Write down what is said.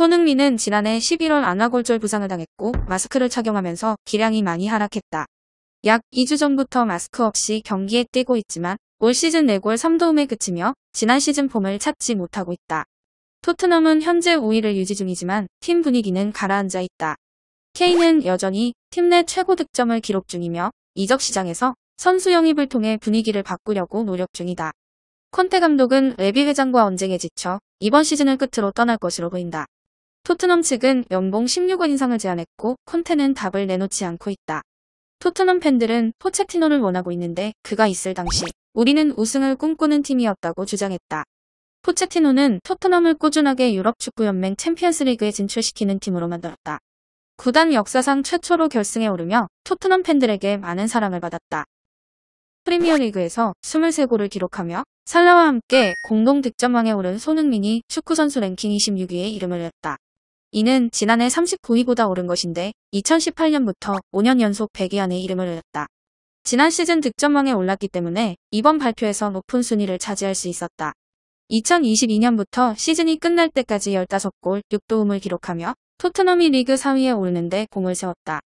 손흥민은 지난해 11월 안화골절 부상을 당했고 마스크를 착용하면서 기량이 많이 하락했다. 약 2주 전부터 마스크 없이 경기에 뛰고 있지만 올 시즌 4골 3도움에 그치며 지난 시즌 폼을 찾지 못하고 있다. 토트넘은 현재 5위를 유지 중이지만 팀 분위기는 가라앉아 있다. 케인은 여전히 팀 내 최고 득점을 기록 중이며 이적 시장에서 선수 영입을 통해 분위기를 바꾸려고 노력 중이다. 콘테 감독은 레비 회장과 언쟁에 지쳐 이번 시즌을 끝으로 떠날 것으로 보인다. 토트넘 측은 연봉 1 6원이상을 제안했고 콘테는 답을 내놓지 않고 있다. 토트넘 팬들은 포체티노를 원하고 있는데 그가 있을 당시 우리는 우승을 꿈꾸는 팀이었다고 주장했다. 포체티노는 토트넘을 꾸준하게 유럽 축구연맹 챔피언스리그에 진출시키는 팀으로 만들었다. 구단 역사상 최초로 결승에 오르며 토트넘 팬들에게 많은 사랑을 받았다. 프리미어리그에서 23골을 기록하며 살라와 함께 공동 득점왕에 오른 손흥민이 축구선수 랭킹 26위에 이름을 올렸다. 이는 지난해 39위보다 오른 것인데 2018년부터 5년 연속 100위 안에 이름을 올렸다. 지난 시즌 득점왕에 올랐기 때문에 이번 발표에서 높은 순위를 차지할 수 있었다. 2022년부터 시즌이 끝날 때까지 15골 6도움을 기록하며 토트넘이 리그 4위에 오르는데 공을 세웠다.